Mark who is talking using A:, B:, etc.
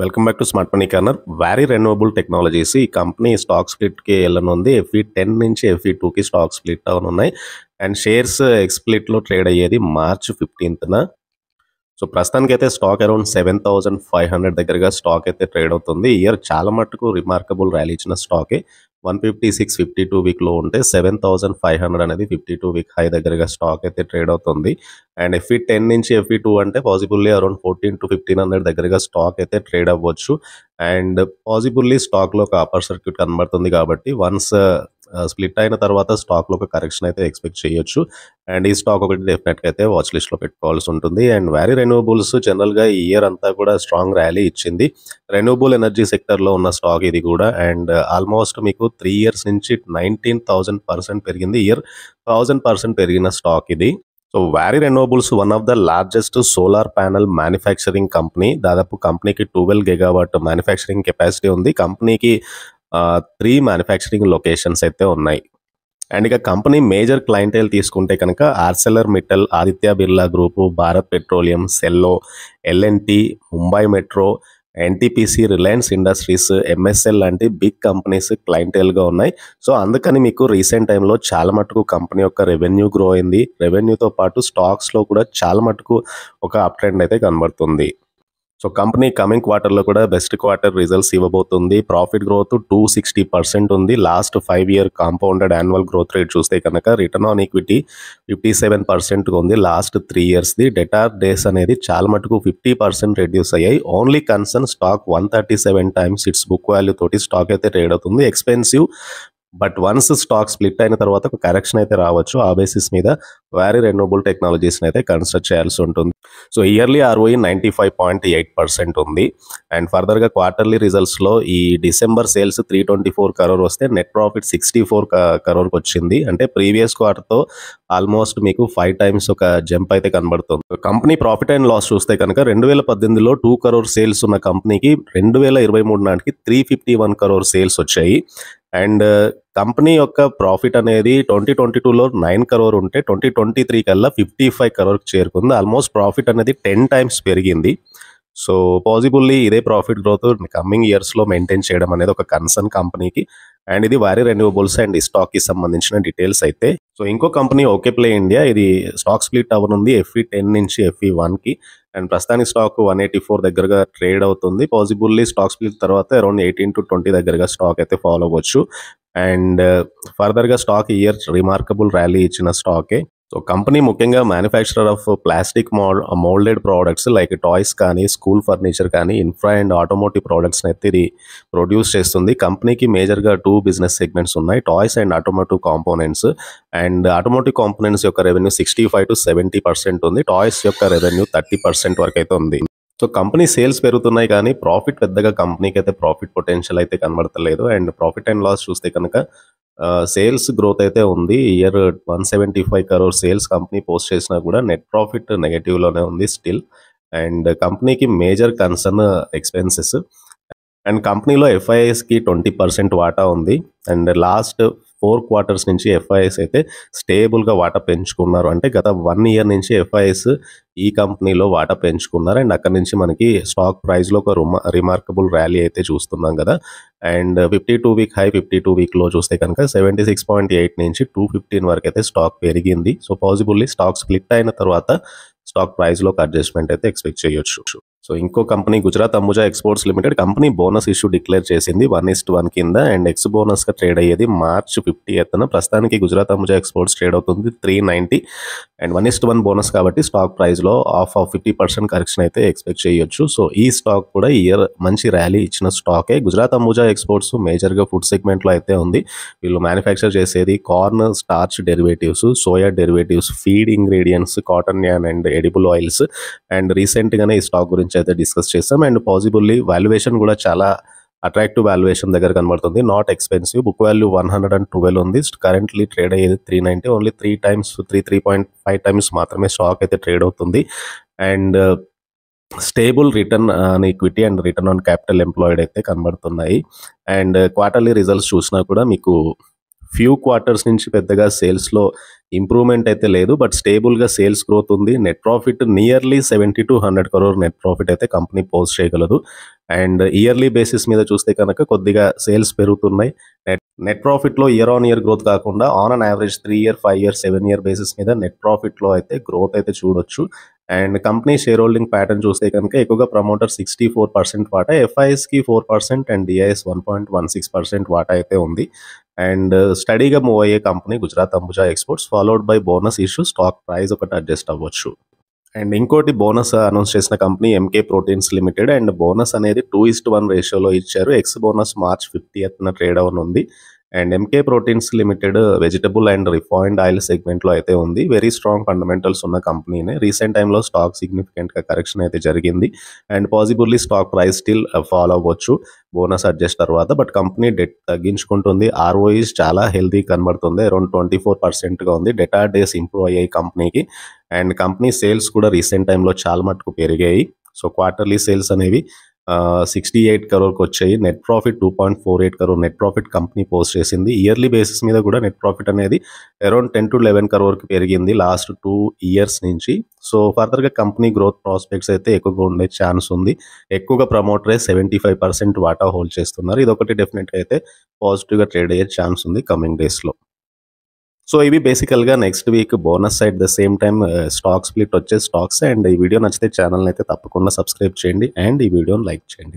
A: welcome back to smart money corner Waaree renewable technologies ఈ company stock స్ప్లిట్కి వెళ్ళనుంది FV ten e నుంచి FV టూకి స్టాక్ స్ప్లిట్ అవనున్నాయి అండ్ షేర్స్ ఎక్స్ప్లిట్లో ట్రేడ్ అయ్యేది మార్చ్ ఫిఫ్టీన్త్న సో ప్రస్తుతానికైతే stock around seven thousand five hundred దగ్గరగా స్టాక్ అయితే ట్రేడ్ అవుతుంది ఇయర్ చాలా మటుకు రిమార్కబుల్ ర్యాలీ ఇచ్చిన స్టాకే one fifty six fifty two వీక్లో ఉంటే సెవెన్ థౌసండ్ ఫైవ్ హండ్రెడ్ అనేది ఫిఫ్టీ టూ వీక్ హై దగ్గరగా స్టాక్ అయితే ట్రేడ్ అవుతుంది అండ్ ఎఫ్ఈ టెన్ నుంచి ఎఫ్ఈ టూ అంటే possibly around fourteen to fifteen hundred దగ్గరగా స్టాక్ అయితే ట్రేడ్ అవ్వచ్చు అండ్ పాసిబుల్లీ స్టాక్లో ఒక అప్పర్ సర్క్యూట్ కనబడుతుంది కాబట్టి వన్స్ స్ప్లిట్ అయిన తర్వాత స్టాక్లో ఒక కరెక్షన్ అయితే ఎక్స్పెక్ట్ చేయొచ్చు అండ్ ఈ స్టాక్ ఒకటి డెఫినెట్గా అయితే వాచ్ లిస్ట్లో పెట్టుకోవాల్సి ఉంటుంది అండ్ వ్యారీ రెన్యూబుల్స్ జనరల్గా ఈ ఇయర్ అంతా కూడా స్ట్రాంగ్ ర్యాలీ ఇచ్చింది రెన్యూబుల్ ఎనర్జీ సెక్టర్లో ఉన్న స్టాక్ ఇది కూడా అండ్ ఆల్మోస్ట్ uh, మీకు త్రీ ఇయర్స్ నుంచి నైన్టీన్ థౌసండ్ పర్సెంట్ పెరిగింది ఇయర్ థౌజండ్ పర్సెంట్ పెరిగిన స్టాక్ ఇది so Waaree renewables one of the largest solar panel manufacturing company దాదాపు కంపెనీకి టువెల్వ్ గిగావాట్ మ్యానుఫ్యాక్చరింగ్ కెపాసిటీ ఉంది కంపెనీకి త్రీ మ్యానుఫ్యాక్చరింగ్ లొకేషన్స్ అయితే ఉన్నాయి అండ్ ఇక కంపెనీ మేజర్ క్లయింటైల్ తీసుకుంటే కనుక Arcelor Mittal Aditya Birla group Bharat petroleum Cello LNT Mumbai metro NTPC Reliance Industries MSL లాంటి బిగ్ కంపెనీస్ క్లయింటేల్గా ఉన్నాయి సో అందుకని మీకు రీసెంట్ టైంలో చాలా మటుకు కంపెనీ యొక్క రెవెన్యూ గ్రో అయింది రెవెన్యూతో పాటు స్టాక్స్లో కూడా చాలా మటుకు ఒక అప్ ట్రెండ్ అయితే కనబడుతుంది సో కంపెనీ కమింగ్ క్వార్టర్లో కూడా బెస్ట్ క్వార్టర్ రిజల్ట్స్ ఇవ్వబోతుంది profit growth two sixty percent ఉంది last five year compounded annual growth rate చూస్తే కనుక return on equity fifty seven పర్సెంట్గా ఉంది లాస్ట్ త్రీ ఇయర్స్ది డెటార్ డేస్ అనేది చాలా మటుకు ఫిఫ్టీ పర్సెంట్ రెడ్యూస్ అయ్యాయి only concern stock one thirty seven times its book value తోటి స్టాక్ అయితే ట్రేడ్ అవుతుంది expensive but once stock split అయిన తర్వాత ఒక కరెక్షన్ అయితే రావచ్చు ఆ బేసిస్ మీద వేరీ రెన్యూబుల్ టెక్నాలజీస్ని అయితే కన్స్ట్రక్ట్ చేయాల్సి ఉంటుంది so yearly ROE ninety five point eight percent ఉంది అండ్ ఫర్దర్గా క్వార్టర్లీ రిజల్ట్స్లో ఈ December sales three twenty four crore వస్తే నెట్ ప్రాఫిట్ సిక్స్టీ ఫోర్ కరోర్కి వచ్చింది అంటే ప్రీవియస్ క్వార్టర్తో ఆల్మోస్ట్ మీకు ఫైవ్ టైమ్స్ ఒక జంప్ అయితే కనబడుతుంది కంపెనీ ప్రాఫిట్ అండ్ లాస్ చూస్తే కనుక రెండు వేల పద్దెనిమిదిలో టూ కరోర్ సేల్స్ ఉన్న కంపెనీకి రెండు వేల ఇరవై మూడు నాటికి three fifty one crore sales వచ్చాయి అండ్ కంపెనీ యొక్క ప్రాఫిట్ అనేది ట్వంటీ ట్వంటీ టూలో నైన్ కరోర్ ఉంటే ట్వంటీ ట్వంటీ త్రీ కల్లా ఫిఫ్టీ ఫైవ్ కరోర్కి చేరుకుంది ఆల్మోస్ట్ ప్రాఫిట్ అనేది టెన్ టైమ్స్ పెరిగింది సో పాజిబుల్లీ ఇదే ప్రాఫిట్ గ్రోత్ కమ్మింగ్ ఇయర్స్లో మెయింటైన్ చేయడం అనేది ఒక కన్సర్న్ కంపెనీకి అండ్ ఇది వారి రెన్యూబుల్స్ అండ్ స్టాక్కి సంబంధించిన డీటెయిల్స్ అయితే సో ఇంకో కంపెనీ ఓకే ప్లే ఇండియా ఇది స్టాక్ స్ప్లిట్ అవ్వనుంది ఎఫ్ఈ టెన్ నుంచి ఎఫ్ఈ వన్కి అండ్ ప్రస్తుతానికి స్టాక్ వన్ ఎయిటీ ఫోర్ దగ్గరగా ట్రేడ్ అవుతుంది పాజిబుల్లీ స్టాక్ స్ప్లిట్ తర్వాత అరౌండ్ ఎయిటీన్ టు ట్వంటీ దగ్గరగా స్టాక్ అయితే ఫాలో అవ్వచ్చు అండ్ uh, ఫర్దర్గా స్టాక్ ఇయర్ రిమార్కబుల్ ర్యాలీ ఇచ్చిన స్టాకే సో కంపెనీ ముఖ్యంగా manufacturer of plastic mould moulded products like toys కానీ స్కూల్ ఫర్నిచర్ కానీ ఇన్ఫ్రా అండ్ ఆటోమోటివ్ ప్రోడక్ట్స్ని అయితే ఇది ప్రొడ్యూస్ చేస్తుంది కంపెనీకి మేజర్గా టూ బిజినెస్ సెగ్మెంట్స్ ఉన్నాయి toys and automotive components and automotive components యొక్క revenue sixty five to seventy percent ఉంది టాయ్స్ యొక్క రెవెన్యూ థర్టీ పర్సెంట్ వరకు అయితే ఉంది సో కంపెనీ సేల్స్ పెరుగుతున్నాయి కానీ ప్రాఫిట్ పెద్దగా కంపెనీకి అయితే ప్రాఫిట్ పొటెన్షియల్ అయితే కనబడతలేదు అండ్ ప్రాఫిట్ అండ్ లాస్ చూస్తే కనుక సేల్స్ గ్రోత్ అయితే ఉంది year one seventy five crore sales company post చేసినా కూడా నెట్ ప్రాఫిట్ నెగటివ్లోనే ఉంది స్టిల్ అండ్ కంపెనీకి మేజర్ కన్సర్న్ ఎక్స్పెన్సెస్ అండ్ కంపెనీలో ఎఫ్ఐఎస్కి ట్వంటీ పర్సెంట్ వాటా ఉంది అండ్ లాస్ట్ ఫోర్ క్వార్టర్స్ నుంచి ఎఫ్ఐఎస్ అయితే స్టేబుల్గా వాటా పెంచుకున్నారు అంటే గత వన్ ఇయర్ నుంచి ఎఫ్ఐఎస్ ఈ కంపెనీలో వాటా పెంచుకున్నారు అండ్ అక్కడ నుంచి మనకి స్టాక్ ప్రైస్లో ఒక రిమార్కబుల్ ర్యాలీ అయితే చూస్తున్నాం కదా and fifty two week high fifty two వీక్లో చూస్తే కనుక సెవెంటీ సిక్స్ పాయింట్ ఎయిట్ నుంచి టూ ఫిఫ్టీన్ వరకు అయితే స్టాక్ పెరిగింది సో పాసిబుల్లీ స్టాక్ స్ప్లిట్ అయిన తర్వాత స్టాక్ ప్రైస్లో ఒక అడ్జస్ట్మెంట్ అయితే ఎక్స్పెక్ట్ చేయొచ్చు సో ఇంకో company Gujarat Ambuja exports limited company bonus issue declare చేసింది వన్ ఇస్ట్ వన్ కింద అండ్ ఎక్స్ బోనస్గా ట్రేడ్ అయ్యేది మార్చ్ ఫిఫ్టీ ఎత్తున ప్రస్తుతానికి గుజరాత్ అంబుజా ఎక్స్పోర్ట్స్ ట్రేడ్ అవుతుంది three ninety and one is to one bonus కాబట్టి స్టాక్ ప్రైస్లో of of fifty percent correction అయితే ఎక్స్పెక్ట్ చేయొచ్చు సో ఈ స్టాక్ కూడా ఇయర్ మంచి ర్యాలీ ఇచ్చిన స్టాకే గుజరాత్ అంబుజా ఎక్స్పోర్ట్స్ మేజర్ గా ఫుడ్ సెగ్మెంట్లో అయితే ఉంది వీళ్ళు మ్యానుఫ్యాక్చర్ చేసేది corn starch derivatives soya derivatives feed ingredients cotton yarn and edible oils and రీసెంట్గానే ఈ స్టాక్ గురించి గురించి అయితే డిస్కస్ చేస్తాం అండ్ పాసిబుల్లీ వాల్యుయేషన్ కూడా చాలా అట్రాక్టివ్ వాల్యుయేషన్ దగ్గర కనబడుతుంది not expensive book value one hundred and twelve ఉంది కరెంట్లీ ట్రేడ్ అయ్యేది three ninety only three times three three point five times మాత్రమే స్టాక్ అయితే ట్రేడ్ అవుతుంది and stable return on equity and return on capital employed అయితే కనబడుతున్నాయి and quarterly results చూసినా కూడా మీకు ఫ్యూ క్వార్టర్స్ నుంచి పెద్దగా సేల్స్లో ఇంప్రూవ్మెంట్ అయితే లేదు బట్ స్టేబుల్గా సేల్స్ గ్రోత్ ఉంది net profit nearly seventy to hundred crore net profit అయితే కంపెనీ పోస్ట్ చేయగలదు అండ్ ఇయర్లీ బేసిస్ మీద చూస్తే కనుక కొద్దిగా సేల్స్ పెరుగుతున్నాయి నెట్ నెట్ ప్రాఫిట్లో ఇయర్ ఆన్ ఇయర్ గ్రోత్ కాకుండా on an average three year five year seven year basis మీద నెట్ ప్రాఫిట్లో అయితే గ్రోత్ అయితే చూడొచ్చు and company share holding pattern చూస్తే కనుక ఎక్కువగా ప్రమోటర్ సిక్స్టీ ఫోర్ పర్సెంట్ వాటా ఎఫ్ఐఎస్కి four percent and DIs one point one six percent వాటా అయితే ఉంది అండ్ స్టడీగా మూవ్ అయ్యే company Gujarat Ambuja exports followed by bonus issue stock price ఒకటి అడ్జస్ట్ అవ్వచ్చు అండ్ ఇంకోటి బోనస్ అనౌన్స్ చేసిన company MK proteins limited and bonus అనేది టూ ఇస్ట్ వన్ రేషియోలో ఇచ్చారు ఎక్స్ బోనస్ మార్చ్ ఫిఫ్టీ ఎత్తున ట్రేడ్ అవన్ ఉంది and MK proteins limited vegetable and refined oil సెగ్మెంట్లో అయితే ఉంది వెరీ స్ట్రాంగ్ ఫండమెంటల్స్ ఉన్న కంపెనీనే రీసెంట్ టైంలో స్టాక్ సిగ్నిఫికెంట్గా కరెక్షన్ అయితే జరిగింది and possibly stock price still follow అవ్వచ్చు బోనస్ అడ్జస్ట్ తర్వాత బట్ కంపెనీ డెట్ తగ్గించుకుంటుంది ఆర్ఓఈస్ e చాలా హెల్దీ కనబడుతుంది అరౌండ్ ట్వంటీ ఫోర్ పర్సెంట్గా ఉంది డెటా డేస్ ఇంప్రూవ్ అయ్యాయి కంపెనీకి అండ్ కంపెనీ సేల్స్ కూడా రీసెంట్ టైంలో చాలా మటుకు పెరిగాయి సో క్వార్టర్లీ సేల్స్ అనేవి సిక్స్టీ ఎయిట్ కరోర్కి వచ్చాయి net profit two point four eight crore net profit company post చేసింది ఇయర్లీ బేసిస్ మీద కూడా నెట్ ప్రాఫిట్ అనేది అరౌండ్ టెన్ టు లెవెన్ కరోర్కి పెరిగింది లాస్ట్ టూ ఇయర్స్ నుంచి సో ఫర్దర్గా కంపెనీ గ్రోత్ ప్రాస్పెక్ట్స్ అయితే ఎక్కువగా ఉండే ఛాన్స్ ఉంది ఎక్కువగా ప్రమోటరే సెవెంటీ ఫైవ్ పర్సెంట్ వాటా హోల్డ్ చేస్తున్నారు ఇదొకటి డెఫినెట్గా అయితే పాజిటివ్గా ట్రేడ్ అయ్యే ఛాన్స్ ఉంది కమింగ్ డేస్లో సో ఇవి బేసికల్గా next week bonus at the same time stock split వచ్చే స్టాక్స్ అండ్ ఈ వీడియో నచ్చితే ఛానల్ని అయితే తప్పకుండా సబ్స్క్రైబ్ చేయండి అండ్ ఈ వీడియోని లైక్ చేయండి